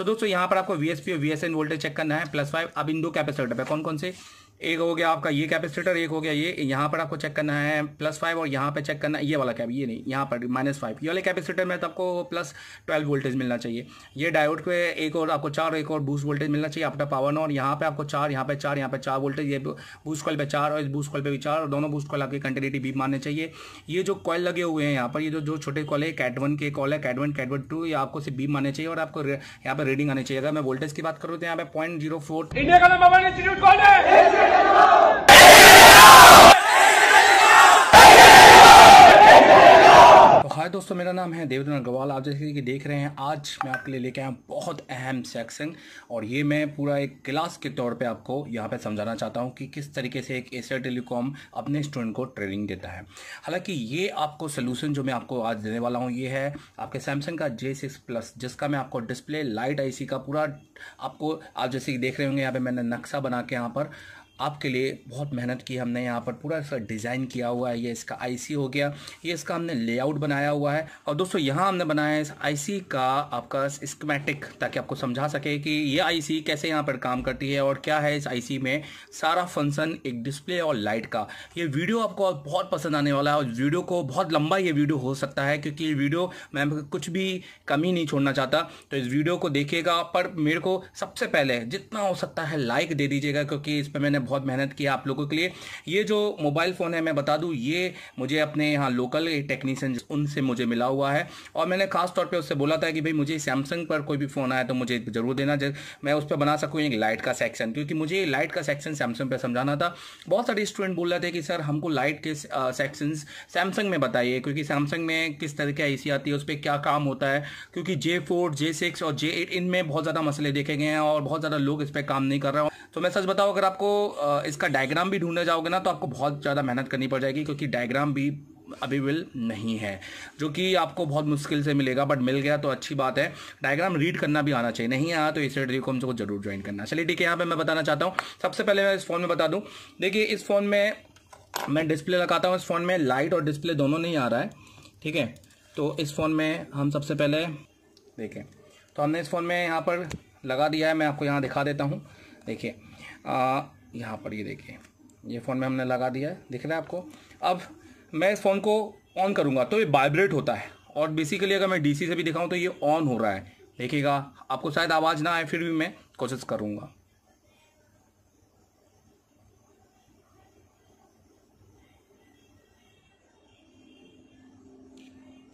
तो दोस्तों यहां पर आपको वी और वीएसएन वोल्टेज चेक करना है प्लस फाइव अब इन दो कैपेसिटर पे कौन कौन से एक हो गया आपका ये कैपेसिटर एक हो गया ये यहाँ पर आपको चेक करना है प्लस फाइव और यहाँ पे चेक करना है ये वाला कैप ये नहीं यहाँ पर माइनस फाइव ये वाले कैपेसिटर में तो आपको प्लस ट्वेल्व वोल्टेज मिलना चाहिए ये डायोड पे एक और आपको चार एक और बूस्ट वोल्टेज मिलना चाहिए आपका पावर नॉन यहाँ पर आपको चार यहाँ पे चार यहाँ पे चार वोल्टेज ये बूस्ट कॉल पर चार और इस बूस्ट कॉल पर भी चार और दोनों बूस्ट कॉल आपकी कंटिन्यूटी भी मानने चाहिए ये जो कॉल लगे हुए हैं यहाँ पर ये जो जो छोटे कॉल है कैट वन के कॉल है cat one cat one two ये आपको सिर्फ बीप मानने चाहिए और आपको यहाँ पर रीडिंग आनी चाहिए अगर मैं वोल्टेज की बात करूँ तो यहाँ पे पॉइंट जीरो फोर इंडिया का वन इंस्टीट्यूट कॉल है तो दोस्तों मेरा नाम है देवेंद्र अग्रवाल आप जैसे कि देख रहे हैं आज मैं आपके लिए लेके आया बहुत अहम सेक्शन और ये मैं पूरा एक क्लास के तौर पे आपको यहाँ पे समझाना चाहता हूँ कि किस तरीके से एक एशिया टेलीकॉम अपने स्टूडेंट को ट्रेनिंग देता है हालांकि ये आपको सोल्यूशन जो मैं आपको आज देने वाला हूँ ये है आपके सैमसंग का जे सिक्स प्लस जिसका मैं आपको डिस्प्ले लाइट आई का पूरा आपको आप जैसे कि देख रहे होंगे यहाँ पर मैंने नक्शा बना के यहाँ पर आपके लिए बहुत मेहनत की हमने यहाँ पर पूरा इसका डिज़ाइन किया हुआ है ये इसका आईसी हो गया ये इसका हमने लेआउट बनाया हुआ है और दोस्तों यहाँ हमने बनाया है इस आईसी का आपका स्कमेटिक ताकि आपको समझा सके कि ये आईसी कैसे यहाँ पर काम करती है और क्या है इस आईसी में सारा फंक्शन एक डिस्प्ले और लाइट का ये वीडियो आपको बहुत पसंद आने वाला है और वीडियो को बहुत लंबा ये वीडियो हो सकता है क्योंकि ये वीडियो मैं कुछ भी कमी नहीं छोड़ना चाहता तो इस वीडियो को देखिएगा पर मेरे को सबसे पहले जितना हो सकता है लाइक दे दीजिएगा क्योंकि इस पर मैंने बहुत मेहनत किया आप लोगों के लिए ये जो मोबाइल फ़ोन है मैं बता दूँ ये मुझे अपने यहाँ लोकल टेक्नीशियन उनसे मुझे मिला हुआ है और मैंने खास तौर पे उससे बोला था कि भाई मुझे सैमसंग पर कोई भी फ़ोन आया तो मुझे ज़रूर देना मैं उस पर बना सकूँ एक लाइट का सेक्शन क्योंकि मुझे लाइट का सेक्शन सैमसंग पर समझाना था बहुत सारे स्टूडेंट बोल रहे थे कि सर हमको लाइट के सेक्शन सैमसंग में बताइए क्योंकि सैमसंग में किस तरह की ए आती है उस पर क्या काम होता है क्योंकि जे फोर जे सिक्स और जे एट इनमें बहुत ज़्यादा मसले देखे गए हैं और बहुत ज़्यादा लोग इस पर काम नहीं कर रहे हैं तो मैं सच बताऊँ अगर आपको इसका डायग्राम भी ढूंढने जाओगे ना तो आपको बहुत ज़्यादा मेहनत करनी पड़ जाएगी क्योंकि डायग्राम भी विल नहीं है जो कि आपको बहुत मुश्किल से मिलेगा बट मिल गया तो अच्छी बात है डायग्राम रीड करना भी आना चाहिए नहीं आया तो इस रेडियो हम सबको जरूर ज्वाइन करना चलिए ठीक है यहाँ पे मैं बताना चाहता हूँ सबसे पहले मैं इस फ़ोन में बता दूँ देखिए इस फ़ोन में मैं डिस्प्ले लगाता हूँ इस फ़ोन में लाइट और डिस्प्ले दोनों नहीं आ रहा है ठीक है तो इस फ़ोन में हम सबसे पहले देखें तो हमने इस फ़ोन में यहाँ पर लगा दिया है मैं आपको यहाँ दिखा देता हूँ देखिए यहाँ पर ये देखिए ये फ़ोन में हमने लगा दिया है दिख रहा है आपको अब मैं इस फ़ोन को ऑन करूँगा तो ये वाइब्रेट होता है और बेसिकली अगर मैं डीसी से भी दिखाऊँ तो ये ऑन हो रहा है देखिएगा आपको शायद आवाज़ ना आए फिर भी मैं कोशिश करूँगा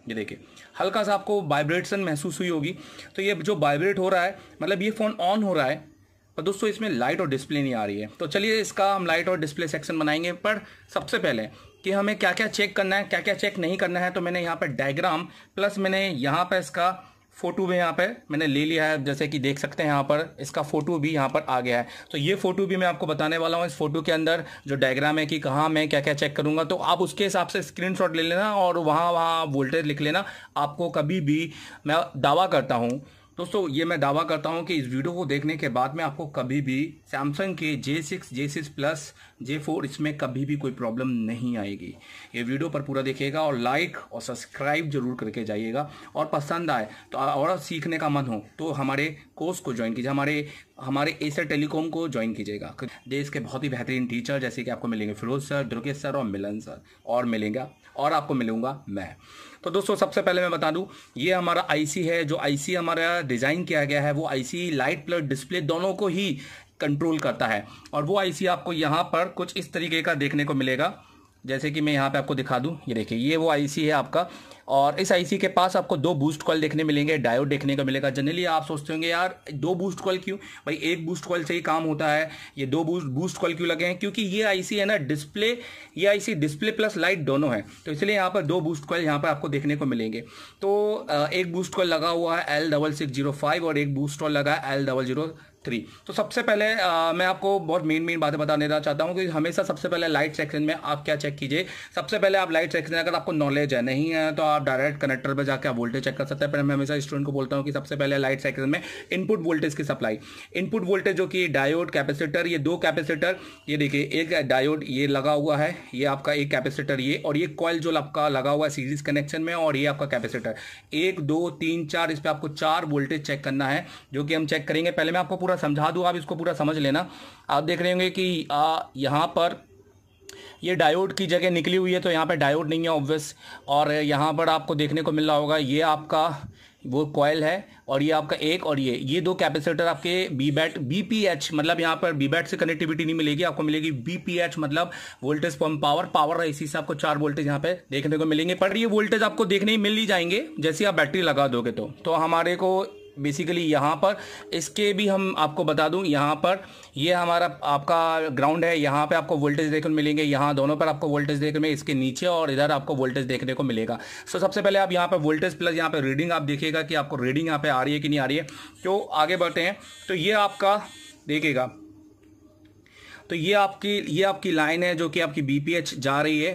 ये देखिए हल्का सा आपको वाइब्रेशन महसूस हुई होगी तो ये जो वाइब्रेट हो रहा है मतलब ये फ़ोन ऑन हो रहा है और दोस्तों इसमें लाइट और डिस्प्ले नहीं आ रही है तो चलिए इसका हम लाइट और डिस्प्ले सेक्शन बनाएंगे पर सबसे पहले कि हमें क्या क्या चेक करना है क्या क्या चेक नहीं करना है तो मैंने यहाँ पर डायग्राम प्लस मैंने यहाँ पर इसका फोटो भी यहाँ पर मैंने ले लिया है जैसे कि देख सकते हैं यहाँ पर इसका फोटो भी यहाँ पर आ गया है तो ये फोटो भी मैं आपको बताने वाला हूँ इस फोटो के अंदर जो डायग्राम है कि कहाँ मैं क्या क्या चेक करूँगा तो आप उसके हिसाब से स्क्रीनशॉट ले लेना और वहाँ वहाँ वोल्टेज लिख लेना आपको कभी भी मैं दावा करता हूँ दोस्तों ये मैं दावा करता हूँ कि इस वीडियो को देखने के बाद में आपको कभी भी सैमसंग के J six J six plus J four इसमें कभी भी कोई प्रॉब्लम नहीं आएगी ये वीडियो पर पूरा देखिएगा और लाइक और सब्सक्राइब जरूर करके जाइएगा और पसंद आए तो और सीखने का मन हो तो हमारे कोर्स को ज्वाइन कीजिए हमारे हमारे एसर टेलीकॉम को ज्वाइन कीजिएगा देश के बहुत ही बेहतरीन टीचर जैसे कि आपको मिलेंगे फिरोज सर दुर्गेश सर और मिलन सर और मिलेंगे और आपको मिलूंगा मैं तो दोस्तों सबसे पहले मैं बता दूं ये हमारा आईसी है जो आईसी हमारा डिज़ाइन किया गया है वो आईसी लाइट प्लस डिस्प्ले दोनों को ही कंट्रोल करता है और वो आईसी आपको यहाँ पर कुछ इस तरीके का देखने को मिलेगा जैसे कि मैं यहाँ पे आपको दिखा दूँ ये देखिए ये वो आईसी है आपका और इस आईसी के पास आपको दो बूस्ट कॉल देखने मिलेंगे डायोड देखने को मिलेगा जनरली आप सोचते होंगे यार दो बूस्ट कॉल क्यों भाई एक बूस्ट कॉल से ही काम होता है ये दो बूस्ट बूस्ट कॉल क्यों लगे हैं क्योंकि ये आईसी है ना डिस्प्ले ये आईसी डिस्प्ले प्लस लाइट दोनों है तो इसलिए यहाँ पर दो बूस्ट कॉल यहाँ पर आपको देखने को मिलेंगे तो एक बूस्ट कॉल लगा हुआ है L double six zero five और एक बूस्ट कॉल लगा है एल डबल जीरो थ्री तो सबसे पहले आ, मैं आपको बहुत मेन मेन बातें बता देना चाहता हूँ कि हमेशा सबसे पहले लाइट सेक्शन में आप क्या चेक कीजिए सबसे पहले आप लाइट सेक्शन अगर आपको नॉलेज है नहीं है तो आप डायरेक्ट कनेक्टर पर जाकर आप वोल्टेज चेक कर सकते हैं पर मैं हमेशा स्टूडेंट को बोलता हूँ कि सबसे पहले लाइट सेक्शन में इनपुट वोल्टेज की सप्लाई इनपुट वोल्टेज जो कि डायोड कैपेसिटर ये दो कैपेसिटर ये देखिए एक डायोड ये लगा हुआ है ये आपका एक कैपेसिटर ये और ये कॉयल जो आपका लगा हुआ है सीरीज कनेक्शन में और ये आपका कैपेसिटर एक दो तीन चार इस पर आपको चार वोल्टेज चेक करना है जो कि हम चेक करेंगे पहले मैं आपको पूरा पूरा समझा दूँ आप इसको पूरा समझ लेना आप देख रहे होंगे कि यहाँ पर ये डायोड की जगह निकली हुई है तो यहाँ पर डायोड नहीं है ऑब्वियस और यहाँ पर आपको देखने को मिल रहा होगा ये आपका वो कॉयल है और ये आपका एक और ये ये दो कैपेसिटर आपके B bat B P H मतलब यहाँ पर बी बैट से कनेक्टिविटी नहीं मिलेगी आपको मिलेगी बी पी एच मतलब वोल्टेज पम्प पावर पावर है इसी से आपको चार वोल्टेज यहाँ पे देखने को मिलेंगे पर ये वोल्टेज आपको देखने ही मिल ही जाएंगे जैसे आप बैटरी लगा दोगे तो, तो हमारे को बेसिकली यहाँ पर इसके भी हम आपको बता दूँ यहाँ पर ये हमारा आपका ग्राउंड है यहाँ पे आपको वोल्टेज देखने को मिलेंगे यहाँ दोनों पर आपको वोल्टेज देखने में इसके नीचे और इधर आपको वोल्टेज देखने को मिलेगा सो सबसे पहले आप यहाँ पर वोल्टेज प्लस यहाँ पर रीडिंग आप देखिएगा कि आपको रीडिंग यहाँ पर आ रही है कि नहीं आ रही है तो आगे बढ़ते हैं तो ये आपका देखिएगा तो ये आपकी ये आपकी लाइन है जो कि आपकी बी जा रही है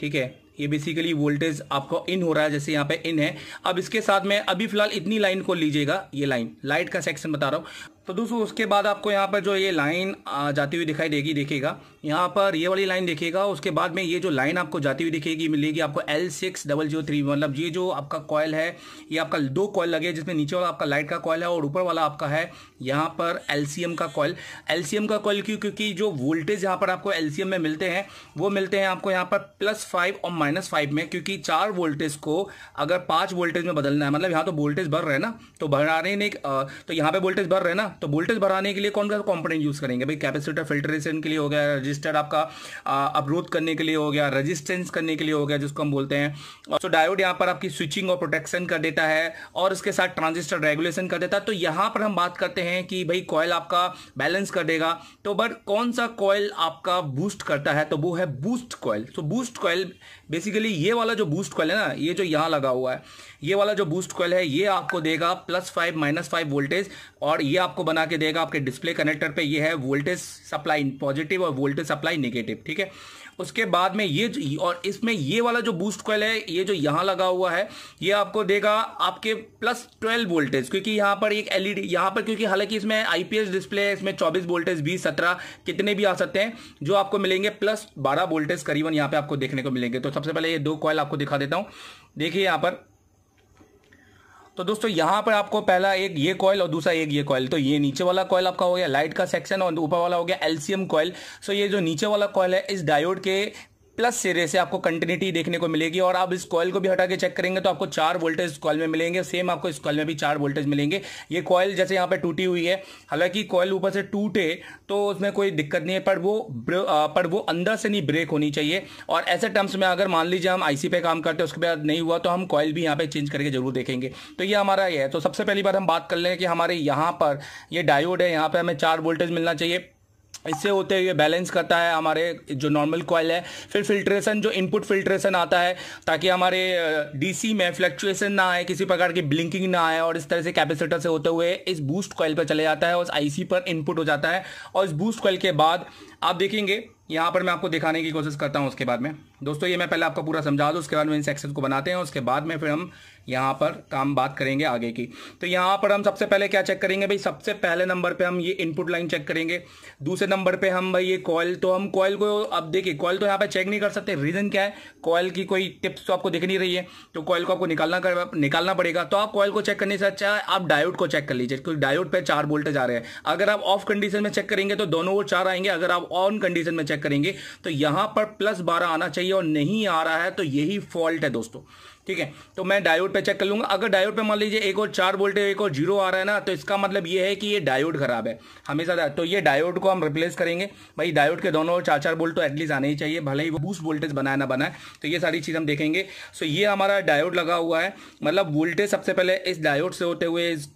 ठीक है ये बेसिकली वोल्टेज आपको इन हो रहा है जैसे यहाँ पे इन है अब इसके साथ में अभी फिलहाल इतनी लाइन को लीजिएगा ये लाइन लाइट का सेक्शन बता रहा हूँ तो दोस्तों उसके बाद आपको यहाँ पर जो ये लाइन जाती हुई दिखाई देगी देखिएगा यहाँ पर ये वाली लाइन देखिएगा उसके बाद में ये जो लाइन आपको जाती हुई दिखेगी मिलेगी आपको L six double zero three मतलब ये जो आपका कॉयल है ये आपका दो कॉयल लगे जिसमें नीचे वाला आपका लाइट का कॉयल है और ऊपर वाला आपका है यहाँ पर एम का कॉयल एलसीएम का कॉयल क्यों क्योंकि जो वोल्टेज यहाँ पर आपको एलसीएम में मिलते हैं वो मिलते हैं आपको यहाँ पर प्लस फाइव और माइनस फाइव में क्योंकि चार वोल्टेज को अगर पाँच वोल्टेज में बदलना है मतलब यहाँ तो वोल्टेज भर रहे ना तो भराने तो यहाँ पर वोल्टेज भर रहे ना तो वोल्टेज भराने के लिए कौन सा कॉम्पोनेंट यूज़ करेंगे भाई कैपेसिटर फिल्ट्रेशन के लिए हो गया रजिस्टर आपका अवरोध करने के लिए हो गया रजिस्टेंस करने के लिए हो गया जिसको हम बोलते हैं सो डायोड यहाँ पर आपकी स्विचिंग और प्रोटेक्शन कर देता है और इसके साथ ट्रांजिस्टर रेगुलेशन कर देता है तो यहाँ पर हम बात करते हैं कि भाई कॉयल आपका बैलेंस कर देगा तो बट कौन सा कॉयल आपका बूस्ट करता है तो वो है boost coil so boost coil basically ये वाला जो बूस्ट कॉल है ना ये जो यहाँ लगा हुआ है ये वाला जो बूस्ट कॉल है ये आपको देगा plus five minus five voltage और ये आपको बना के देगा आपके डिस्प्ले कनेक्टर पे ये है वोल्टेज सप्लाई पॉजिटिव और वोल्टेज सप्लाई नेगेटिव ठीक है उसके बाद में ये और इसमें ये वाला जो बूस्ट कॉल है ये जो यहाँ लगा हुआ है ये आपको देगा आपके प्लस ट्वेल्व वोल्टेज क्योंकि यहाँ पर एक एलईडी यहाँ पर क्योंकि हालांकि इसमें आईपीएस डिस्प्ले है इसमें चौबीस वोल्टेज बीस सत्रह कितने भी आ सकते हैं जो आपको मिलेंगे प्लस बारह वोल्टेज करीबन यहाँ पे आपको देखने को मिलेंगे तो सबसे पहले ये दो कॉयल आपको दिखा देता हूँ देखिए यहाँ पर तो दोस्तों यहाँ पर आपको पहला एक ये कॉयल और दूसरा एक ये कॉयल तो ये नीचे वाला कॉयल आपका हो गया लाइट का सेक्शन और ऊपर वाला हो गया एलसीएम कॉयल सो ये जो नीचे वाला कॉयल है इस डायोड के प्लस सिरे से आपको कंटिन्यूटी देखने को मिलेगी और आप इस कॉयल को भी हटा के चेक करेंगे तो आपको चार वोल्टेज इस कॉयल में मिलेंगे सेम आपको इस कॉल में भी चार वोल्टेज मिलेंगे ये कॉयल जैसे यहाँ पे टूटी हुई है हालांकि कॉयल ऊपर से टूटे तो उसमें कोई दिक्कत नहीं है पर वो पर वो अंदर से नहीं ब्रेक होनी चाहिए और ऐसे टर्म्स में अगर मान लीजिए हम आईसी पे काम करते हैं उसके बाद नहीं हुआ तो हम कॉयल भी यहाँ पर चेंज करके जरूर देखेंगे तो ये हमारा ये है तो सबसे पहली बार हम बात कर लें कि हमारे यहाँ पर ये डायोड है यहाँ पर हमें चार वोल्टेज मिलना चाहिए इससे होते हुए बैलेंस करता है हमारे जो नॉर्मल कॉयल है फिर फिल्ट्रेशन जो इनपुट फिल्ट्रेशन आता है ताकि हमारे डीसी में फ्लक्चुएशन ना आए किसी प्रकार की ब्लिंकिंग ना आए और इस तरह से कैपेसिटर से होते हुए इस बूस्ट कॉयल पर चले जाता है और आईसी पर इनपुट हो जाता है और इस बूस्ट कॉयल के बाद आप देखेंगे यहाँ पर मैं आपको दिखाने की कोशिश करता हूँ उसके बाद में दोस्तों ये मैं पहले आपको पूरा समझा दूँ उसके बाद में इन सेक्शन को बनाते हैं उसके बाद में फिर हम यहाँ पर काम बात करेंगे आगे की तो यहाँ पर हम सबसे पहले क्या चेक करेंगे भाई सबसे पहले नंबर पे हम ये इनपुट लाइन चेक करेंगे दूसरे नंबर पे हम भाई ये कॉयल तो हम कॉयल को अब देखिए कॉयल तो यहाँ पे चेक नहीं कर सकते रीज़न क्या है कॉयल की कोई टिप्स तो आपको दिख नहीं रही है तो कॉयल को आपको निकालना कर, निकालना पड़ेगा तो आप कॉयल को चेक करने से अच्छा है आप डायोड को चेक कर लीजिए क्योंकि डायोड पर चार वोल्टेज आ रहे हैं अगर आप ऑफ कंडीशन में चेक करेंगे तो दोनों वो चार आएंगे अगर आप ऑन कंडीशन में चेक करेंगे तो यहाँ पर प्लस बारह आना चाहिए और नहीं आ रहा है तो यही फॉल्ट है दोस्तों ठीक है तो मैं डायोड पे चेक कर लूंगा अगर डायोड पे मान लीजिए एक और चार वोल्ट एक और जीरो आ रहा है ना तो इसका मतलब ये है कि ये डायोड खराब है हमेशा तो ये डायोड को हम रिप्लेस करेंगे भाई डायोड के दोनों चार चार वोल्ट तो एटलीस्ट आने ही चाहिए भले ही वो बूस्ट वोल्टेज बनाए ना बनाए तो ये सारी चीज़ हम देखेंगे सो ये हमारा डायोड लगा हुआ है मतलब वोल्टेज सबसे पहले इस डायोड से होते हुए इस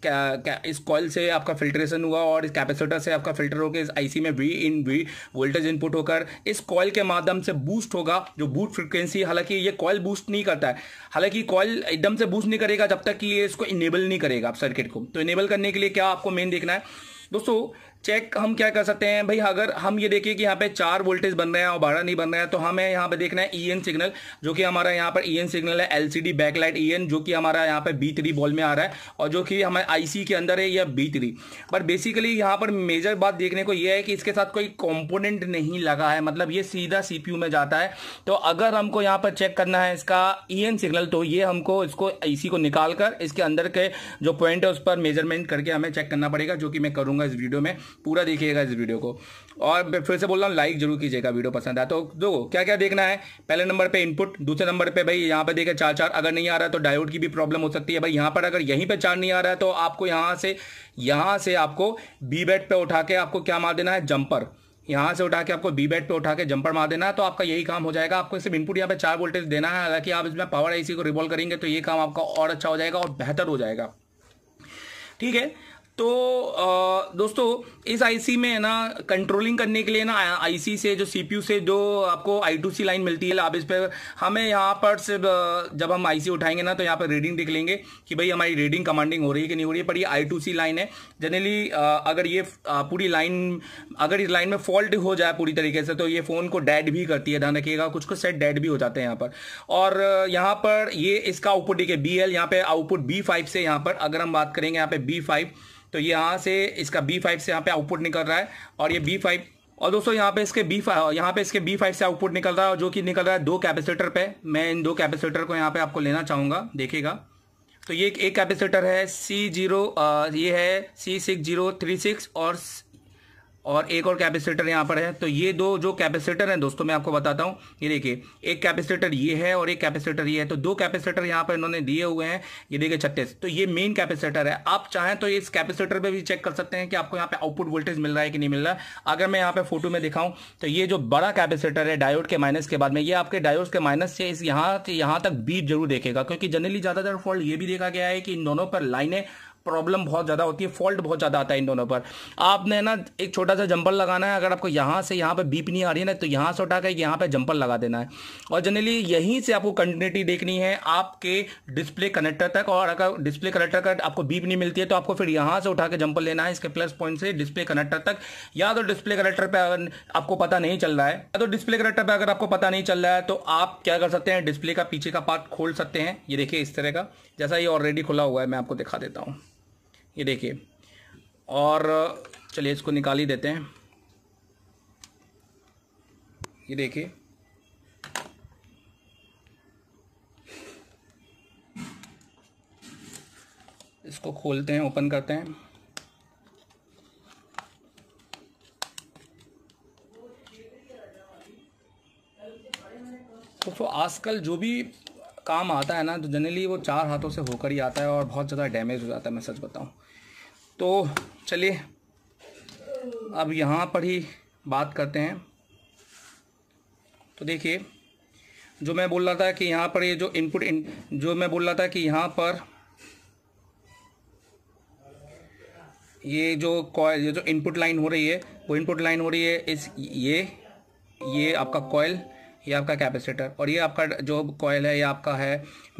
इस कॉल से आपका फिल्ट्रेशन हुआ और इस कैपेसिटर से आपका फिल्टर होकर इस आईसी में V in V voltage input होकर इस कॉल के माध्यम से बूस्ट होगा जो बूस्ट फ्रिक्वेंसी हालांकि ये कॉल बूस्ट नहीं करता है हालांकि कॉल एकदम से बूस्ट नहीं करेगा जब तक कि ये इसको इनेबल नहीं करेगा आप सर्किट को तो इनेबल करने के लिए क्या आपको मेन देखना है दोस्तों चेक हम क्या कर सकते हैं भाई अगर हम ये देखिए कि यहाँ पे चार वोल्टेज बन रहे हैं और बारह नहीं बन रहे हैं तो हमें यहाँ पे देखना है ई e सिग्नल जो कि हमारा यहाँ पर ई e सिग्नल है एलसीडी बैकलाइट ई जो कि हमारा यहाँ पे बी थ्री बॉल में आ रहा है और जो कि हमारे आईसी के अंदर है या बी थ्री पर बेसिकली यहाँ पर मेजर बात देखने को यह है कि इसके साथ कोई कॉम्पोनेंट नहीं लगा है मतलब ये सीधा यू में जाता है तो अगर हमको यहाँ पर चेक करना है इसका ई e सिग्नल तो ये हमको इसको सी को निकाल कर इसके अंदर के जो पॉइंट है उस पर मेजरमेंट करके हमें चेक करना पड़ेगा जो कि मैं करूँगा इस वीडियो में पूरा देखिएगा इस वीडियो को और फिर से बोल रहा हूँ लाइक जरूर कीजिएगा वीडियो पसंद आया तो देखो क्या क्या देखना है पहले नंबर पे इनपुट दूसरे नंबर पे भाई यहाँ पे देखे चार चार अगर नहीं आ रहा तो डायोड की भी प्रॉब्लम हो सकती है भाई यहाँ पर अगर यहीं पे चार नहीं आ रहा है तो आपको यहाँ से यहाँ से आपको बी बैट पर उठा के आपको क्या मार देना है जंपर यहाँ से उठा के आपको बी बैट पर उठा के जंपर मार देना है तो आपका यही काम हो जाएगा आपको सिर्फ इनपुट यहाँ पे चार वोल्टेज देना है हालांकि आप इसमें पावर आई को रिवॉल्व करेंगे तो ये काम आपका और अच्छा हो जाएगा और बेहतर हो जाएगा ठीक है तो दोस्तों इस आईसी में है ना कंट्रोलिंग करने के लिए ना आईसी से जो सीपीयू से जो आपको आई टू सी लाइन मिलती है आप इस पर हमें यहाँ पर से जब हम आईसी उठाएंगे ना तो यहाँ पर रीडिंग देख लेंगे कि भाई हमारी रीडिंग कमांडिंग हो रही है कि नहीं हो रही है पर ये आई टू सी लाइन है जनरली अगर ये पूरी लाइन अगर इस लाइन में फॉल्ट हो जाए पूरी तरीके से तो ये फ़ोन को डेड भी करती है ध्यान रखिएगा कुछ कुछ सेट डेड भी हो जाते हैं यहाँ पर और यहाँ पर ये इसका आउटपुट देखिए बी एल यहाँ पर आउटपुट बी फाइव से यहाँ पर अगर हम बात करेंगे यहाँ पर बी फाइव तो यहाँ से इसका बी फाइव से यहाँ पे आउटपुट निकल रहा है और ये बी फाइव और दोस्तों यहाँ पे इसके बी फाइव यहाँ पे इसके बी फाइव से आउटपुट निकल रहा है और जो कि निकल रहा है दो कैपेसिटर पे मैं इन दो कैपेसिटर को यहाँ पे आपको लेना चाहूँगा देखिएगा तो ये एक कैपेसिटर है सी जीरो ये है C six zero three six और और एक और कैपेसिटर यहाँ पर है तो ये दो जो कैपेसिटर हैं दोस्तों मैं आपको बताता हूँ ये देखिए एक कैपेसिटर ये है और एक कैपेसिटर ये है तो दो कैपेसिटर यहाँ पर इन्होंने दिए हुए हैं ये देखिए छत्तीस तो ये मेन कैपेसिटर है आप चाहें तो इस कैपेसिटर पर भी चेक कर सकते हैं कि आपको यहाँ पे आउटपुट वोल्टेज मिल रहा है कि नहीं मिल रहा है अगर मैं यहाँ पे फोटो में दिखाऊँ तो ये जो बड़ा कैपेसिटर है डायोड के माइनस के बाद में ये आपके डायोड के माइनस से इस यहाँ यहाँ तक बीप जरूर देखेगा क्योंकि जनरली ज़्यादातर फॉल्ट ये भी देखा गया है कि इन दोनों पर लाइनें प्रॉब्लम बहुत ज़्यादा होती है फॉल्ट बहुत ज़्यादा आता है इन दोनों पर आपने ना एक छोटा सा जंपर लगाना है अगर आपको यहाँ से यहाँ पर बीप नहीं आ रही है ना तो यहाँ से उठा कर यहाँ पर जंपर लगा देना है और जनरली यहीं से आपको कंटिन्यूटी देखनी है आपके डिस्प्ले कनेक्टर तक और अगर डिस्प्ले कनेक्टर का आपको बीप नहीं मिलती है तो आपको फिर यहाँ से उठा के जंपर लेना है इसके प्लस पॉइंट से डिस्प्ले कनेक्टर तक या तो डिस्प्ले कनेक्टर पर अगर आपको पता नहीं चल रहा है या तो डिस्प्ले कनेक्टर पर अगर आपको पता नहीं चल रहा है तो आप क्या कर सकते हैं डिस्प्ले का पीछे का पार्ट खोल सकते हैं ये देखिए इस तरह का जैसा ये ऑलरेडी खुला हुआ है मैं आपको दिखा देता हूँ ये देखिए और चलिए इसको निकाल ही देते हैं ये देखिए इसको खोलते हैं ओपन करते हैं तो, तो आजकल जो भी काम आता है ना तो जनरली वो चार हाथों से होकर ही आता है और बहुत ज़्यादा डैमेज हो जाता है मैं सच बताऊँ तो चलिए अब यहाँ पर ही बात करते हैं तो देखिए जो मैं बोल रहा था कि यहाँ पर ये जो इनपुट इन जो मैं बोल रहा था कि यहाँ पर ये जो कॉयल ये जो इनपुट लाइन हो रही है वो इनपुट लाइन हो रही है इस ये ये आपका कॉयल ये आपका कैपेसिटर और ये आपका जो कॉयल है ये आपका है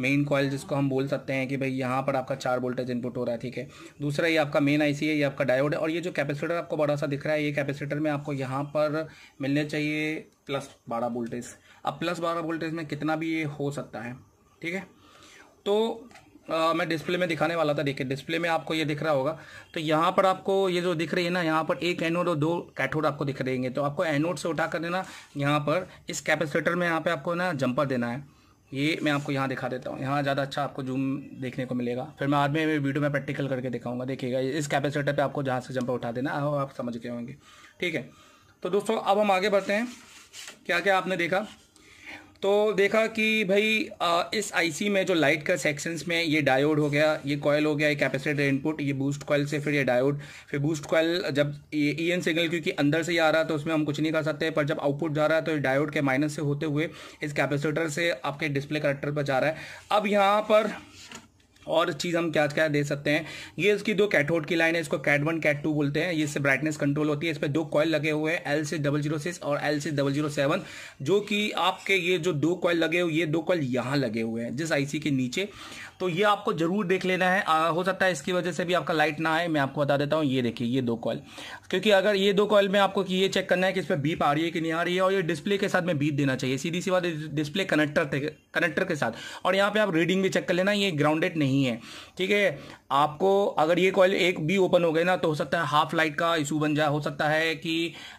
मेन कॉयल जिसको हम बोल सकते हैं कि भाई यहाँ पर आपका चार वोल्टेज इनपुट हो रहा है ठीक है दूसरा ये आपका मेन आईसी है ये आपका डायोड है और ये जो कैपेसिटर आपको बड़ा सा दिख रहा है ये कैपेसिटर में आपको यहाँ पर मिलने चाहिए प्लस बारह वोल्टेज अब प्लस बारह वोल्टेज में कितना भी ये हो सकता है ठीक है तो आ, मैं डिस्प्ले में दिखाने वाला था देखिए डिस्प्ले में आपको ये दिख रहा होगा तो यहाँ पर आपको ये जो दिख रही है ना यहाँ पर एक एनोड और दो कैथोड आपको दिख रहेंगे तो आपको एनोड से उठा कर देना यहाँ पर इस कैपेसिटर में यहाँ पे आपको ना जंपर देना है ये मैं आपको यहाँ दिखा देता हूँ यहाँ ज़्यादा अच्छा आपको जूम देखने को मिलेगा फिर मैं आदमी में वीडियो में प्रैक्टिकल करके दिखाऊंगा देखिएगा इस कैपेसिटर पे आपको जहाँ से जंपर उठा देना है आप समझ गए होंगे ठीक है तो दोस्तों अब हम आगे बढ़ते हैं क्या क्या आपने देखा तो देखा कि भाई आ, इस आईसी में जो लाइट का सेक्शंस में ये डायोड हो गया ये कॉयल हो गया ये कैपेसिटर इनपुट ये बूस्ट कॉयल से फिर ये डायोड फिर बूस्ट कॉयल जब ये ई एन सिग्नल क्योंकि अंदर से ही आ रहा है तो उसमें हम कुछ नहीं कर सकते पर जब आउटपुट जा रहा है तो ये डायोड के माइनस से होते हुए इस कैपेसिटर से आपके डिस्प्ले करेक्टर पर जा रहा है अब यहाँ पर और चीज़ हम क्या क्या दे सकते हैं ये इसकी दो कैटोड की लाइन है इसको कैट वन कैट टू बोलते हैं इससे ब्राइटनेस कंट्रोल होती है इस पर दो कॉयल लगे हुए हैं L C double zero six और L C double zero seven जो कि आपके ये जो दो कॉयल लगे हुए ये दो कॉयल यहाँ लगे हुए हैं जिस आईसी के नीचे तो ये आपको जरूर देख लेना है आ, हो सकता है इसकी वजह से भी आपका लाइट ना आए मैं आपको बता देता हूँ ये देखिए ये दो कॉल क्योंकि अगर ये दो कॉल में आपको ये चेक करना है कि इस पर बीप आ रही है कि नहीं आ रही है और ये डिस्प्ले के साथ में बीप देना चाहिए सीधी सी बात डिस्प्ले कनेक्टर कनेक्टर के साथ और यहाँ पे आप रीडिंग भी चेक कर लेना ये ग्राउंडेड नहीं नहीं है ठीक है आपको अगर ये कॉयल एक भी ओपन हो गए ना तो हो सकता है हाफ लाइट का इशू बन जाए हो सकता है कि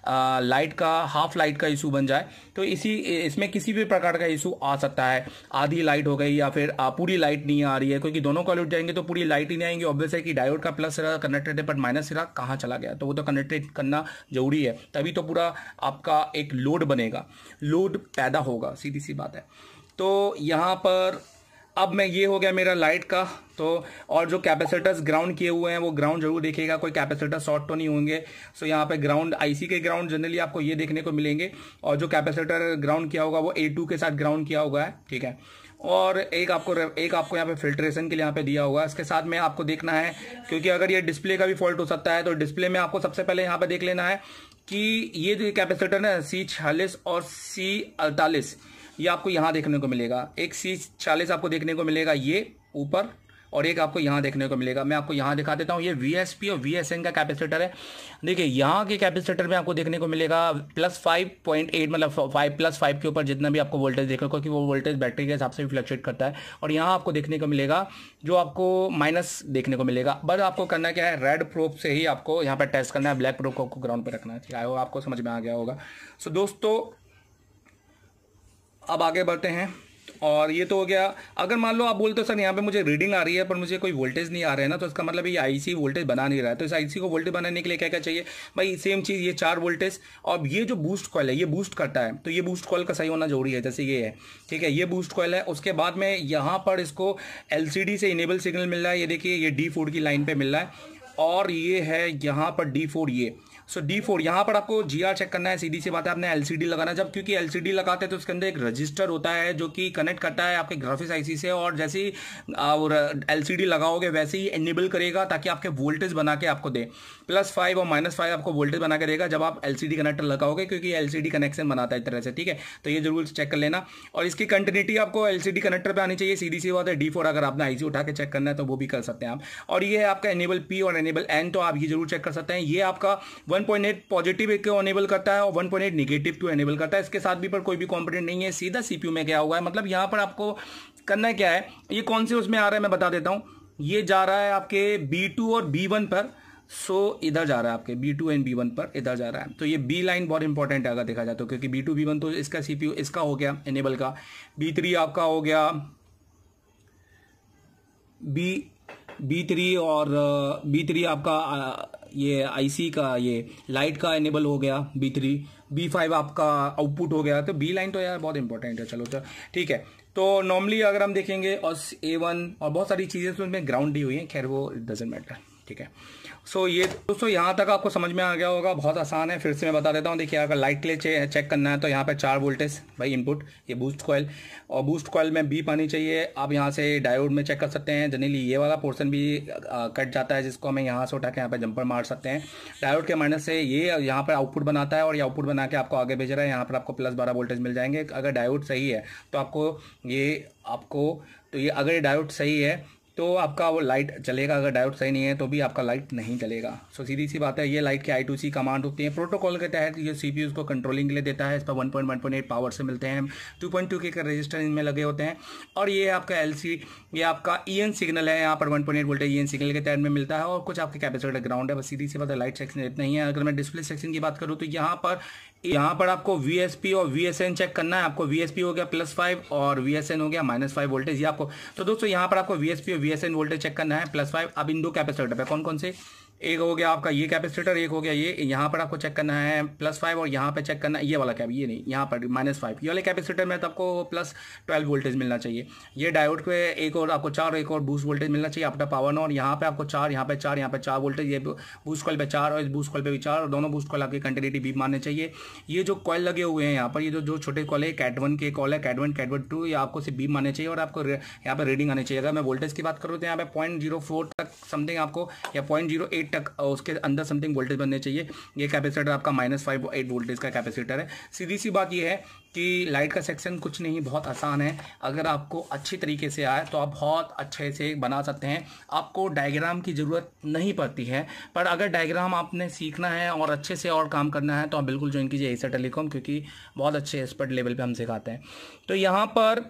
आ, लाइट का हाफ लाइट का इशू बन जाए तो इसी इसमें किसी भी प्रकार का इशू आ सकता है आधी लाइट हो गई या फिर आ, पूरी लाइट नहीं आ रही है क्योंकि दोनों कॉल उठ जाएंगे तो पूरी लाइट ही नहीं आएंगी ऑब्वियस है कि डायोड का प्लस सिरा कनेक्टेड है बट माइनस सिरा कहाँ चला गया तो वो तो कनेक्टेड करना जरूरी है तभी तो पूरा आपका एक लोड बनेगा लोड पैदा होगा सीधी सी बात है तो यहाँ पर अब मैं ये हो गया मेरा लाइट का तो और जो कैपेसिटर्स ग्राउंड किए हुए हैं वो ग्राउंड जरूर देखेगा कोई कैपेसिटर शॉर्ट तो नहीं होंगे सो यहाँ पे ग्राउंड आईसी के ग्राउंड जनरली आपको ये देखने को मिलेंगे और जो कैपेसिटर ग्राउंड किया होगा वो ए टू के साथ ग्राउंड किया होगा है ठीक है और एक आपको एक आपको यहाँ पे फिल्ट्रेशन के लिए यहाँ पे दिया होगा इसके साथ में आपको देखना है क्योंकि अगर ये डिस्प्ले का भी फॉल्ट हो सकता है तो डिस्प्ले में आपको सबसे पहले यहाँ पे देख लेना है कि ये जो कैपेसिटर है सी छियालीस और सी अड़तालीस ये आपको यहाँ देखने को मिलेगा एक सी चालीस आपको देखने को मिलेगा ये ऊपर और एक आपको यहाँ देखने को मिलेगा मैं आपको यहाँ दिखा देता हूँ ये वी एस पी और वी एस एन का कैपेसिटर है देखिए यहाँ के कैपेसिटर में आपको देखने को मिलेगा प्लस फाइव पॉइंट एट मतलब फाइव प्लस फाइव के ऊपर जितना भी आपको वोल्टेज देखने को क्योंकि वो वोल्टेज बैटरी के हिसाब से भी फ्लक्चुएट करता है और यहाँ आपको देखने को मिलेगा जो आपको माइनस देखने को मिलेगा बस आपको करना क्या है रेड प्रोप से ही आपको यहाँ पर टेस्ट करना है ब्लैक प्रोप को ग्राउंड पर रखना है ठीक है आपको समझ में आ गया होगा सो दोस्तों अब आगे बढ़ते हैं और ये तो हो गया अगर मान लो आप बोलते हो सर यहाँ पे मुझे रीडिंग आ रही है पर मुझे कोई वोल्टेज नहीं आ रहा है ना तो इसका मतलब ये आईसी वोल्टेज बना नहीं रहा है तो इस आईसी को वोल्टेज बनाने के लिए क्या क्या चाहिए भाई सेम चीज़ ये चार वोल्टेज और ये जो बूस्ट कॉयल है ये बूस्ट करता है तो ये बूस्ट कॉल का सही होना जरूरी है जैसे ये है ठीक है ये बूस्ट कॉयल है उसके बाद में यहाँ पर इसको एल से इनेबल सिग्नल मिल रहा है ये देखिए ये डी की लाइन पर मिल रहा है और ये है यहाँ पर डी ये सो डी फोर यहाँ पर आपको जी आर चेक करना है सीधी सी बात है आपने डी लगाना जब क्योंकि डी लगाते हैं तो उसके अंदर एक रजिस्टर होता है जो कि कनेक्ट करता है आपके ग्राफिक्स आईसी से और जैसे ही एल सी लगाओगे वैसे ही एनेबल करेगा ताकि आपके वोल्टेज बना के आपको दे प्लस फाइव और माइनस फाइव आपको वोल्टेज बना के देगा जब आप एलसीडी कनेक्टर लगाओगे क्योंकि एलसीडी कनेक्शन बनाता है एक तरह से ठीक है तो ये जरूर चेक कर लेना और इसकी कंटिन्यूटी आपको एलसीडी कनेक्टर पर आनी चाहिए सीधी सी बात है डी अगर आपने आई उठा के चेक करना है तो वो भी कर सकते हैं आप और ये आपका एनेबल पी और एनेबल एन तो आप ये जरूर चेक कर सकते हैं ये आपका एट पॉजिटिव को एनेबल करता है और एट निगेटिव क्यों एनेबल करता है इसके साथ भी पर कोई भी कॉम्पोनेंट नहीं है सीधा सीपीयू में क्या हुआ है मतलब यहाँ पर आपको करना क्या है ये कौन से उसमें आ रहा है मैं बता देता हूँ ये जा रहा है आपके बी और बी पर सो इधर जा रहा है आपके B two and B one पर इधर जा रहा है तो ये बी लाइन बहुत इंपॉर्टेंट है अगर देखा जाए तो क्योंकि बी टू बी वन तो इसका सीपीयू इसका हो गया एनेबल का बी थ्री आपका हो गया बी बी थ्री और बी थ्री आपका ये आईसी का ये लाइट का एनेबल हो गया बी थ्री बी फाइव आपका आउटपुट हो गया तो बी लाइन तो यार बहुत इंपॉर्टेंट है चलो तो ठीक है तो नॉर्मली अगर हम देखेंगे और ए वन और बहुत सारी चीज़ें तो उसमें ग्राउंड ही हुई हैं खैर वो डजेंट मैटर ठीक है सो so, ये दोस्तों यहाँ तक आपको समझ में आ गया होगा बहुत आसान है फिर से मैं बता देता हूँ देखिए अगर लाइट के लिए चेक करना है तो यहाँ पे चार वोल्टेज भाई इनपुट ये बूस्ट कॉयल और बूस्ट कॉयल में बीप आनी चाहिए आप यहाँ से डायोड में चेक कर सकते हैं जनरली ये वाला पोर्सन भी आ, कट जाता है जिसको हमें यहाँ से उठा के यहाँ पर जंपर मार सकते हैं डायोड के माइनस से ये यहाँ पर आउटपुट बनाता है और ये आउटपुट बना के आपको आगे भेज रहा है यहाँ पर आपको प्लस बारह वोल्टेज मिल जाएंगे अगर डायोड सही है तो आपको ये आपको तो ये अगर डायोड सही है तो आपका वो लाइट चलेगा अगर डायोड सही नहीं है तो भी आपका लाइट नहीं चलेगा सो so, सीधी सी बात है ये लाइट की आई टू सी कमांड होती है प्रोटोकॉल के तहत ये सी पी को कंट्रोलिंग के लिए देता है इस पर one point one point eight power से मिलते हैं टू पॉइंट टू के रजिस्टर इनमें लगे होते हैं और ये आपका एल सी ये आपका ई एन सिग्नल है यहाँ पर one point eight voltage E N signal के तहत में मिलता है और कुछ आपके कैपेसिटर ग्राउंड है बस सीधी सी बात है लाइट सेक्शन इतना ही है अगर मैं डिस्प्ले सेक्शन की बात करूँ तो यहाँ पर यहाँ पर आपको वी और वी चेक करना है आपको वी हो गया प्लस फाइव और वी हो गया माइनस फाइव वोल्टेज ये आपको तो दोस्तों यहाँ पर आपको वी और वी वोल्टेज चेक करना है प्लस फाइव अब इन दो कैपेसिटर पे कौन कौन से एक हो गया आपका ये कैपेसिटर एक हो गया ये यहाँ पर आपको चेक करना है प्लस फाइव और यहाँ पर चेक करना है ये वाला कैप ये नहीं यहाँ पर माइनस फाइव ये वाले कैपेसिटर में तो आपको प्लस ट्वेल्व वोल्टेज मिलना चाहिए ये डायोड पे एक और आपको चार एक और बूस्ट वोल्टेज मिलना चाहिए आपका पावर नॉन यहाँ पर आपको चार यहाँ पर चार यहाँ पर चार वोल्टेज ये बूस्ट कॉल पर चार और इस बूस्ट कॉल पर भी चार और दोनों बूस्ट कॉल आपकी कंटिन्यूटी भी मानने चाहिए ये जो कॉल लगे हुए हैं यहाँ पर ये जो जो छोटे कॉल है कैट वन के कॉल है cat one cat one two ये आपको सिर्फ बीप मानने चाहिए और आपको यहाँ पर रीडिंग आनी चाहिए अगर मैं वोल्टेज की बात करूँ तो यहाँ पे पॉइंट जीरो फोर तक समथिंग आपको या पॉइंट जीरो एट एट टक uh, उसके अंदर समथिंग वोल्टेज बनने चाहिए ये कैपेसिटर आपका माइनस फाइव एट वोल्टेज का कैपेसिटर है सीधी सी बात यह है कि लाइट का सेक्शन कुछ नहीं बहुत आसान है अगर आपको अच्छी तरीके से आए तो आप बहुत अच्छे से बना सकते हैं आपको डायग्राम की ज़रूरत नहीं पड़ती है पर अगर डायग्राम आपने सीखना है और अच्छे से और काम करना है तो आप बिल्कुल ज्वाइन कीजिए एसर टेलीकॉम e क्योंकि बहुत अच्छे एक्सपर्ट लेवल पर हम सिखाते हैं तो यहाँ पर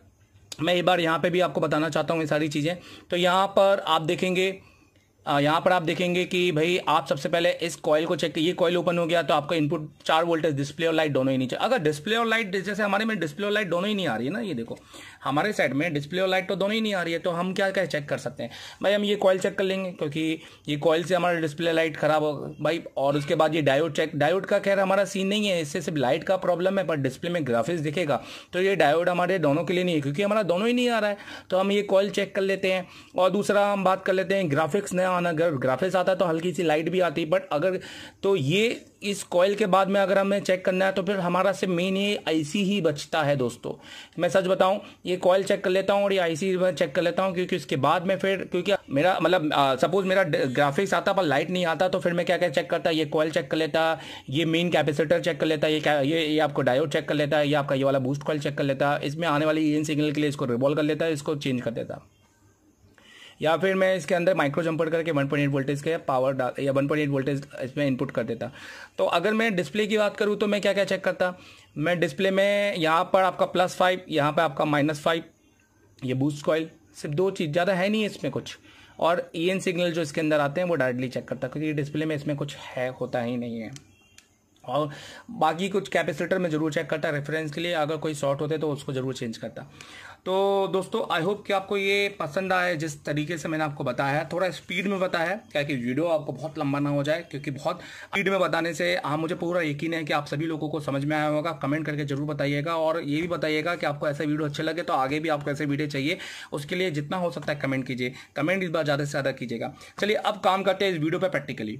मैं एक बार यहाँ पे भी आपको बताना चाहता हूँ ये सारी चीज़ें तो यहाँ पर आप देखेंगे यहाँ पर आप देखेंगे कि भाई आप सबसे पहले इस कॉयल को चेक ये कॉयल ओपन हो गया तो आपका इनपुट चार वोल्टेज डिस्प्ले और लाइट दोनों ही नीचे अगर डिस्प्ले और लाइट जैसे हमारे में डिस्प्ले और लाइट दोनों ही नहीं आ रही है ना ये देखो हमारे साइड में डिस्प्ले और लाइट तो दोनों ही नहीं आ रही है तो हम क्या क्या चेक कर सकते हैं भाई हम ये कॉयल चेक कर लेंगे क्योंकि ये कॉयल से हमारा डिस्प्ले लाइट ख़राब हो भाई और उसके बाद ये डायोड चेक डायोड का खैर हमारा सीन नहीं है इससे सिर्फ लाइट का प्रॉब्लम है पर डिस्प्ले में ग्राफिक्स दिखेगा तो ये डायोड हमारे दोनों के लिए नहीं है क्योंकि हमारा दोनों ही नहीं आ रहा है तो हम ये कॉयल चेक कर लेते हैं और दूसरा हम बात कर लेते हैं ग्राफिक्स नया आना अगर ग्राफिक्स आता है तो हल्की सी लाइट भी आती बट अगर तो ये इस कॉयल के बाद में अगर हमें चेक करना है तो फिर हमारा से मेन ये आईसी ही बचता है दोस्तों मैं सच बताऊं ये कॉयल चेक कर लेता हूं और ये आईसी सी चेक कर लेता हूं क्योंकि उसके बाद में फिर क्योंकि मेरा मतलब सपोज मेरा ग्राफिक्स आता पर लाइट नहीं आता तो फिर मैं क्या क्या चेक करता ये कॉयल चेक कर लेता ये मेन कैपेसिटर चेक कर लेता ये क्या ये, ये आपको डायोड चेक कर लेता ये आपका ये वाला बूस्ट कॉयल चेक कर लेता इसमें आने वाली इन सिग्नल के लिए इसको रिवॉल्व कर लेता है इसको चेंज कर देता है या फिर मैं इसके अंदर माइक्रो जम्पर करके 1.8 पॉइंट वोल्टेज के पावर डाल या 1.8 पॉइंट वोल्टेज इसमें इनपुट कर देता तो अगर मैं डिस्प्ले की बात करूँ तो मैं क्या क्या चेक करता मैं डिस्प्ले में यहाँ पर आपका प्लस फाइव यहाँ पर आपका माइनस फाइव ये बूस्ट कॉइल सिर्फ दो चीज़ ज़्यादा है नहीं इसमें कुछ और ई सिग्नल जो इसके अंदर आते हैं वो डायरेक्टली चेक करता क्योंकि डिस्प्ले में इसमें कुछ है होता ही नहीं है और बाकी कुछ कैपेसिटर में ज़रूर चेक करता रेफरेंस के लिए अगर कोई शॉर्ट होते तो उसको ज़रूर चेंज करता तो दोस्तों आई होप कि आपको ये पसंद आए जिस तरीके से मैंने आपको बताया थोड़ा स्पीड में बताया क्या कि वीडियो आपको बहुत लंबा ना हो जाए क्योंकि बहुत स्पीड में बताने से हाँ मुझे पूरा यकीन है कि आप सभी लोगों को समझ में आया होगा कमेंट करके जरूर बताइएगा और ये भी बताइएगा कि आपको ऐसे वीडियो अच्छे लगे तो आगे भी आपको ऐसे वीडियो चाहिए उसके लिए जितना हो सकता है कमेंट कीजिए कमेंट इस बार ज़्यादा से ज़्यादा कीजिएगा चलिए अब काम करते हैं इस वीडियो पर प्रैक्टिकली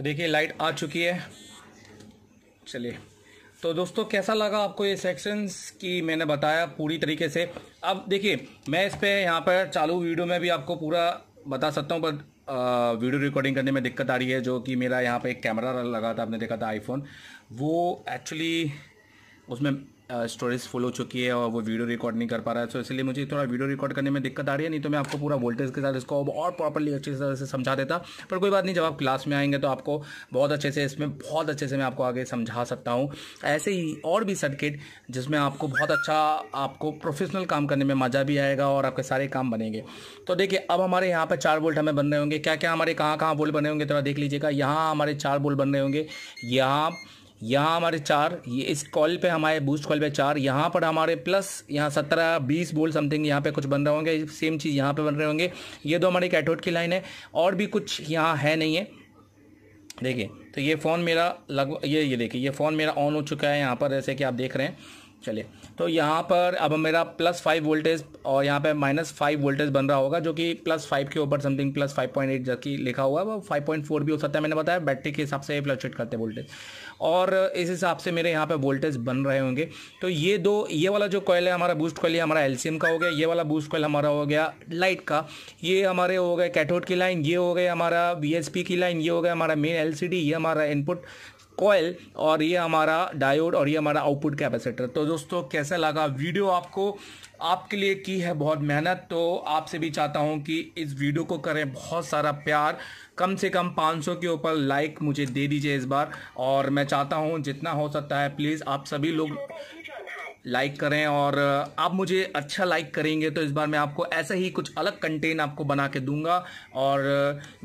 तो देखिए लाइट आ चुकी है चलिए तो दोस्तों कैसा लगा आपको ये सेक्शंस की मैंने बताया पूरी तरीके से अब देखिए मैं इस पर यहाँ पर चालू वीडियो में भी आपको पूरा बता सकता हूँ बट वीडियो रिकॉर्डिंग करने में दिक्कत आ रही है जो कि मेरा यहाँ पे एक कैमरा लगा था आपने देखा था आईफोन वो एक्चुअली उसमें स्टोरेज फुल हो चुकी है और वो वीडियो रिकॉर्ड नहीं कर पा रहा है तो इसलिए मुझे थोड़ा वीडियो रिकॉर्ड करने में दिक्कत आ रही है नहीं तो मैं आपको पूरा वोल्टेज के साथ इसको और प्रॉपरली अच्छी तरह से समझा देता पर कोई बात नहीं जब आप क्लास में आएंगे तो आपको बहुत अच्छे से इसमें बहुत अच्छे से मैं आपको आगे समझा सकता हूँ ऐसे ही और भी सर्किट जिसमें आपको बहुत अच्छा आपको प्रोफेशनल काम करने में मज़ा भी आएगा और आपके सारे काम बनेंगे तो देखिए अब हमारे यहाँ पर चार बोल्ट हमें बन रहे होंगे क्या क्या हमारे कहाँ कहाँ बोल्ट बने होंगे थोड़ा देख लीजिएगा यहाँ हमारे चार बोल्ट बन रहे होंगे यहाँ यहाँ हमारे चार ये इस कॉल पे हमारे बूस्ट कॉल पे चार यहाँ पर हमारे प्लस यहाँ सत्रह बीस बोल समथिंग यहाँ पे कुछ बन रहे होंगे सेम चीज़ यहाँ पे बन रहे होंगे ये दो हमारे कैटोट की लाइन है और भी कुछ यहाँ है नहीं है देखिए तो ये फ़ोन मेरा लगभग ये ये देखिए ये फ़ोन मेरा ऑन हो चुका है यहाँ पर जैसे कि आप देख रहे हैं चलिए तो यहाँ पर अब मेरा प्लस फाइव वोल्टेज और यहाँ पे माइनस फाइव वोल्टेज बन रहा होगा जो कि प्लस फाइव के ऊपर something plus five point eight जबकि लिखा हुआ है वो फाइव पॉइंट फोर भी हो सकता है मैंने बताया बैटरी के हिसाब से फ्लक्चुएट करते हैं वोल्टेज और इस हिसाब से मेरे यहाँ पर वोल्टेज बन रहे होंगे तो ये दो ये वाला जो कॉयल है हमारा बूस्ट कॉयल ये हमारा एल्सियम का हो गया ये वाला बूस्ट कॉयल हमारा हो गया लाइट का ये हमारे हो गए कैथोड की लाइन ये हो गए हमारा वी की लाइन ये हो गया हमारा मेन एल ये हमारा इनपुट कॉयल और ये हमारा डायोड और ये हमारा आउटपुट कैपेसिटर तो दोस्तों कैसा लगा वीडियो आपको आपके लिए की है बहुत मेहनत तो आपसे भी चाहता हूँ कि इस वीडियो को करें बहुत सारा प्यार कम से कम 500 के ऊपर लाइक मुझे दे दीजिए इस बार और मैं चाहता हूँ जितना हो सकता है प्लीज़ आप सभी लोग लाइक करें और आप मुझे अच्छा लाइक करेंगे तो इस बार मैं आपको ऐसा ही कुछ अलग कंटेंट आपको बना के दूंगा और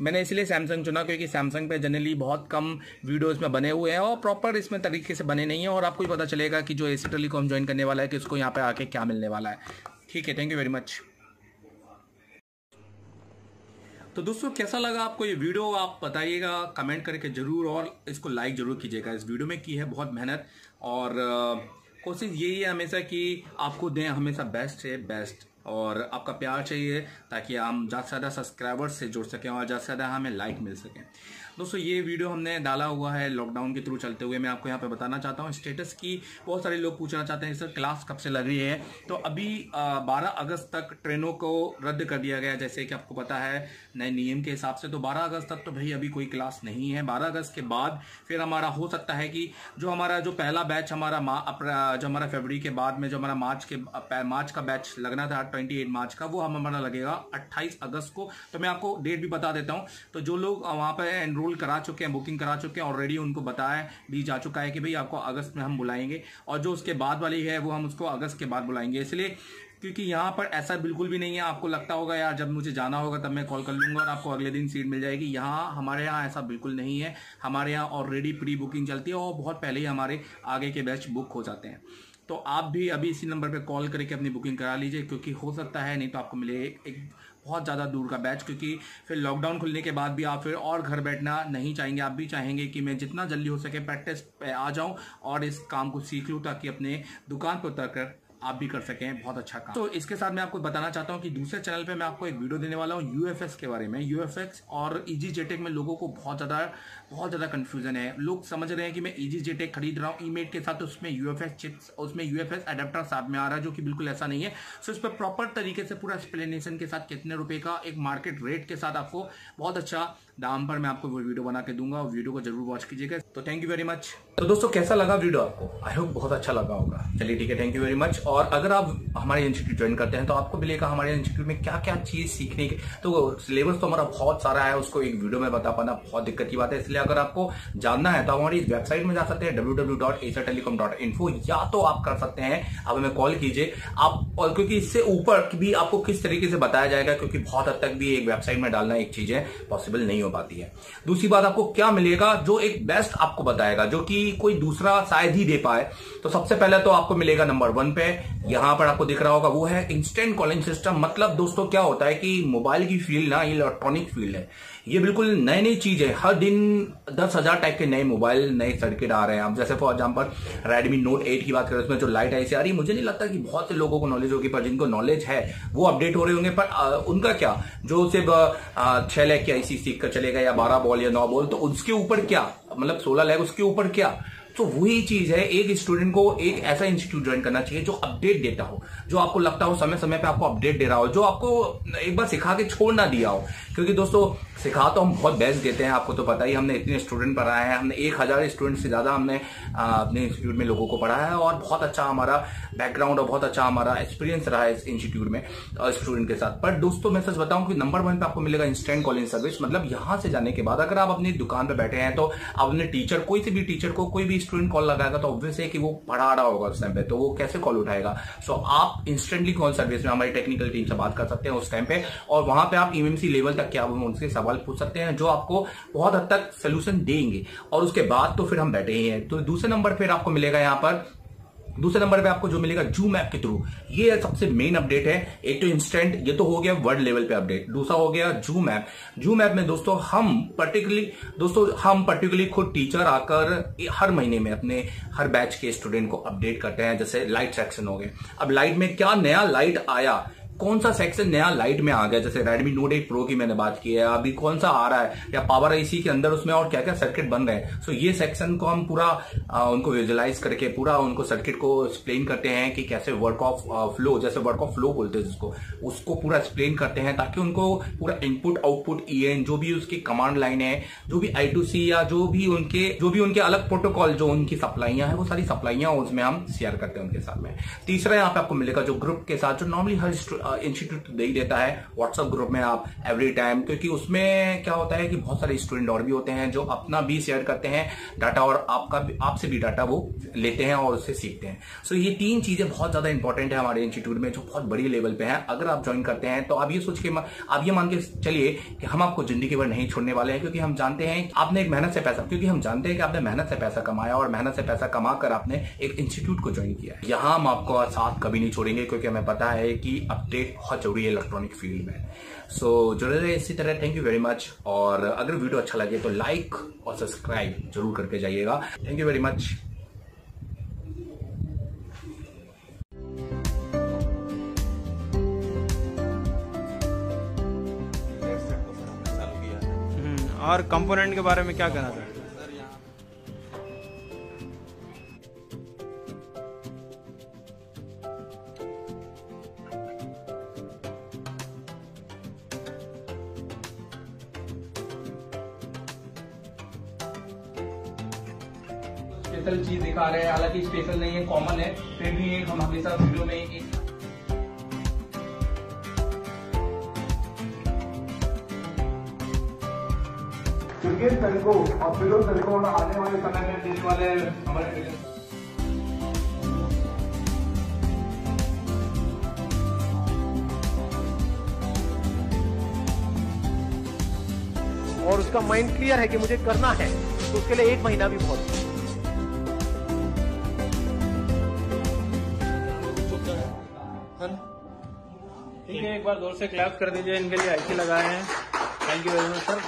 मैंने इसलिए सैमसंग चुना क्योंकि सैमसंग पे जनरली बहुत कम वीडियोस में बने हुए हैं और प्रॉपर इसमें तरीके से बने नहीं हैं और आपको ही पता चलेगा कि जो ए सी टेलीकॉम ज्वाइन करने वाला है कि उसको यहाँ पर आके क्या मिलने वाला है ठीक है थैंक यू वेरी मच तो दोस्तों कैसा लगा आपको ये वीडियो आप बताइएगा कमेंट करके ज़रूर और इसको लाइक ज़रूर कीजिएगा इस वीडियो में की है बहुत मेहनत और कोशिश यही है हमेशा कि आपको दें हमेशा बेस्ट है बेस्ट और आपका प्यार चाहिए ताकि हम ज़्यादा से ज़्यादा सब्सक्राइबर्स से जुड़ सकें और ज़्यादा से ज़्यादा हमें लाइक मिल सकें दोस्तों ये वीडियो हमने डाला हुआ है लॉकडाउन के थ्रू चलते हुए मैं आपको यहाँ पे बताना चाहता हूँ स्टेटस की बहुत सारे लोग पूछना चाहते हैं सर क्लास कब से लग रही है तो अभी बारह अगस्त तक ट्रेनों को रद्द कर दिया गया जैसे कि आपको पता है नए नियम के हिसाब से तो बारह अगस्त तक तो भाई अभी कोई क्लास नहीं है बारह अगस्त के बाद फिर हमारा हो सकता है कि जो हमारा जो पहला बैच हमारा जो हमारा फेबरी के बाद में जो हमारा मार्च के मार्च का बैच लगना था ट्वेंटी एट मार्च का वो हमारा लगेगा अट्ठाईस अगस्त को तो मैं आपको डेट भी बता देता हूँ तो जो लोग वहाँ पर एनरोल एनरोल करा चुके हैं बुकिंग करा चुके हैं ऑलरेडी उनको बताया भी जा चुका है कि भाई आपको अगस्त में हम बुलाएंगे और जो उसके बाद वाली है वो हम उसको अगस्त के बाद बुलाएंगे इसलिए क्योंकि यहाँ पर ऐसा बिल्कुल भी नहीं है आपको लगता होगा यार जब मुझे जाना होगा तब मैं कॉल कर लूँगा और आपको अगले दिन सीट मिल जाएगी यहाँ हमारे यहाँ ऐसा बिल्कुल नहीं है हमारे यहाँ ऑलरेडी प्री बुकिंग चलती है और बहुत पहले ही हमारे आगे के बैच बुक हो जाते हैं तो आप भी अभी इसी नंबर पर कॉल करके अपनी बुकिंग करा लीजिए क्योंकि हो सकता है नहीं तो आपको मिले एक, एक बहुत ज़्यादा दूर का बैच क्योंकि फिर लॉकडाउन खुलने के बाद भी आप फिर और घर बैठना नहीं चाहेंगे आप भी चाहेंगे कि मैं जितना जल्दी हो सके प्रैक्टिस पे आ जाऊँ और इस काम को सीख लूँ ताकि अपने दुकान पर उतर कर आप भी कर सकें बहुत अच्छा काम तो इसके साथ मैं आपको बताना चाहता हूँ कि दूसरे चैनल पे मैं आपको एक वीडियो देने वाला हूँ यूएफएस के बारे में यूएफएस और ईजी e जेटेक में लोगों को बहुत ज़्यादा बहुत ज़्यादा कन्फ्यूजन है लोग समझ रहे हैं कि मैं ईजी e जेटेक खरीद रहा हूँ ई e के साथ उसमें यूएफएस चिप्स उसमें यूएफएस एडेप्टर साथ में आ रहा है जो कि बिल्कुल ऐसा नहीं है सो इस पर प्रॉपर तरीके से पूरा एक्सप्लेनेशन के साथ कितने रुपये का एक मार्केट रेट के साथ आपको बहुत अच्छा दाम पर मैं आपको वो वीडियो बना के दूंगा और वीडियो को जरूर वॉच कीजिएगा तो थैंक यू वेरी मच तो दोस्तों कैसा लगा वीडियो आपको आई होप बहुत अच्छा लगा होगा चलिए ठीक है थैंक यू वेरी मच और अगर आप हमारे इंस्टीट्यूट ज्वाइन करते हैं तो आपको मिलेगा हमारे इंस्टीट्यूट में क्या क्या चीज़ सीखने के तो सिलेबस तो हमारा बहुत सारा है उसको एक वीडियो में बता पाना बहुत दिक्कत की बात है इसलिए अगर आपको जानना है तो हमारी वेबसाइट में जा सकते हैं डब्ल्यू या तो आप कर सकते हैं आप हमें कॉल कीजिए आप और क्योंकि इससे ऊपर भी आपको किस तरीके से बताया जाएगा क्योंकि बहुत हद तक भी एक वेबसाइट में डालना एक चीज है पॉसिबल नहीं हो पाती है दूसरी बात आपको क्या मिलेगा जो एक बेस्ट आपको बताएगा जो कि कोई दूसरा शायद ही दे पाए तो सबसे पहले तो आपको मिलेगा नंबर वन पे यहां पर आपको दिख रहा होगा वो है इंस्टेंट कॉलिंग सिस्टम मतलब दोस्तों क्या होता है कि मोबाइल की फील्ड ना इलेक्ट्रॉनिक फील्ड है ये बिल्कुल नई नई चीज है हर दिन दस हजार टाइप के नए मोबाइल नए सर्किट आ रहे हैं आप जैसे for example Redmi note eight की बात करें उसमें जो लाइट ऐसी आ रही मुझे नहीं लगता कि बहुत से लोगों को नॉलेज होगी पर जिनको नॉलेज है वो अपडेट हो रहे होंगे पर आ, उनका क्या जो सिर्फ छह लैख की आईसी सीख कर चलेगा या बारह बॉल या नौ बॉल तो उसके ऊपर क्या मतलब सोलह लैख उसके ऊपर क्या तो वही चीज है एक स्टूडेंट को एक ऐसा इंस्टीट्यूट ज्वाइन करना चाहिए जो अपडेट देता हो जो आपको लगता हो समय समय पर आपको अपडेट दे रहा हो जो आपको एक बार सिखा के छोड़ ना दिया हो क्योंकि दोस्तों सिखा तो हम बहुत बेस्ट देते हैं आपको तो पता ही हमने इतने स्टूडेंट पढ़ाए हैं हमने एक हज़ार स्टूडेंट से ज़्यादा हमने अपने इंस्टीट्यूट में लोगों को पढ़ाया है और बहुत अच्छा हमारा बैकग्राउंड और बहुत अच्छा हमारा एक्सपीरियंस रहा है इस इंस्टीट्यूट में स्टूडेंट के साथ पर दोस्तों मैं सच बताऊँ कि नंबर वन पे आपको मिलेगा इंस्टेंट कॉलिंग सर्विस मतलब यहाँ से जाने के बाद अगर आप अपनी दुकान पर बैठे हैं तो अपने टीचर कोई से भी टीचर को कोई भी स्टूडेंट कॉल लगाएगा तो ऑब्वियस है कि वो पढ़ा रहा होगा उस टाइम पर तो वो कैसे कॉल उठाएगा सो आप इंस्टेंटली कॉल सर्विस में हमारी टेक्निकल टीम से बात कर सकते हैं उस टाइम पे और वहां पर आप ईएमसी e लेवल तक क्या हम उनसे सवाल पूछ सकते हैं जो आपको बहुत हद तक सोल्यूशन देंगे और उसके बाद तो फिर हम बैठे ही हैं तो दूसरे नंबर फिर आपको मिलेगा यहाँ पर दूसरे नंबर पे आपको जो मिलेगा जूम ऐप के थ्रू ये सबसे मेन अपडेट है एक तो इंस्टेंट ये तो हो गया वर्ल्ड लेवल पे अपडेट दूसरा हो गया जूम ऐप जूम ऐप में दोस्तों हम पर्टिकुलरली दोस्तों हम पर्टिकुलरली खुद टीचर आकर हर महीने में अपने हर बैच के स्टूडेंट को अपडेट करते हैं जैसे लाइट सेक्शन हो गए अब लाइट में क्या नया लाइट आया कौन सा सेक्शन नया लाइट में आ गया जैसे रेडमी नोट एट प्रो की मैंने बात की है अभी कौन सा आ रहा है या पावर आईसी के अंदर उसमें और क्या क्या सर्किट बन रहे हैं सो ये सेक्शन को हम पूरा उनको विजुलाइज करके पूरा उनको सर्किट को एक्सप्लेन करते हैं कि कैसे वर्क ऑफ फ्लो जैसे वर्क ऑफ फ्लो बोलते हैं जिसको उसको पूरा एक्सप्लेन करते हैं ताकि उनको पूरा इनपुट आउटपुट ई जो भी उसकी कमांड लाइन है जो भी आई या जो भी उनके जो भी उनके अलग प्रोटोकॉल जो उनकी सप्लाइया है वो सारी सप्लाइया उसमें हम शेयर करते हैं उनके साथ में तीसरा यहाँ पे आपको मिलेगा जो ग्रुप के साथ जो नॉर्मली हर इंस्टीट्यूट दे ही देता है व्हाट्सएप ग्रुप में आप एवरी टाइम क्योंकि उसमें क्या होता है कि बहुत सारे स्टूडेंट और भी होते हैं जो अपना भी शेयर करते हैं डाटा और आपका आपसे भी डाटा वो लेते हैं और उससे सीखते हैं सो so, ये तीन चीजें बहुत ज्यादा इंपॉर्टेंट है हमारे इंस्टीट्यूट में जो बहुत बड़ी लेवल पे है अगर आप ज्वाइन करते हैं तो आप ये सोच के आप ये मान के चलिए कि हम आपको जिंदगी भर नहीं छोड़ने वाले हैं क्योंकि हम जानते हैं आपने एक मेहनत से पैसा क्योंकि हम जानते हैं कि आपने मेहनत से पैसा कमाया और मेहनत से पैसा कमा कर आपने एक इंस्टीट्यूट को ज्वाइन किया यहाँ हम आपको साथ कभी नहीं छोड़ेंगे क्योंकि हमें पता है कि अब अपडेट बहुत जरूरी है इलेक्ट्रॉनिक फील्ड में सो so, जुड़े रहे इसी तरह थैंक यू वेरी मच और अगर वीडियो अच्छा लगे तो लाइक और सब्सक्राइब जरूर करके जाइएगा थैंक यू वेरी मच और कंपोनेंट के बारे में क्या कहना था स्पेशल चीज दिखा रहे हैं हालांकि स्पेशल नहीं है कॉमन है फिर भी हम हमेशा वीडियो में एक क्रिकेट और आने वाले समय में देने वाले हमारे और उसका माइंड क्लियर है कि मुझे करना है तो उसके लिए एक महीना भी बहुत है बार जोर से क्लैप कर दीजिए इनके लिए आईसी लगाए हैं thank you very much sir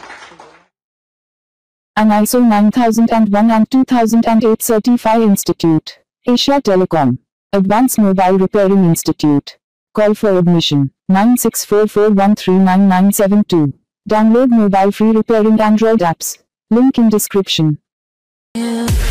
An ISO 9001 and 2008 Certified Institute, Asia Telecom, Advanced Mobile Repairing Institute. Call for admission 9644139972. Download mobile free repairing Android apps. Link in description. Yeah.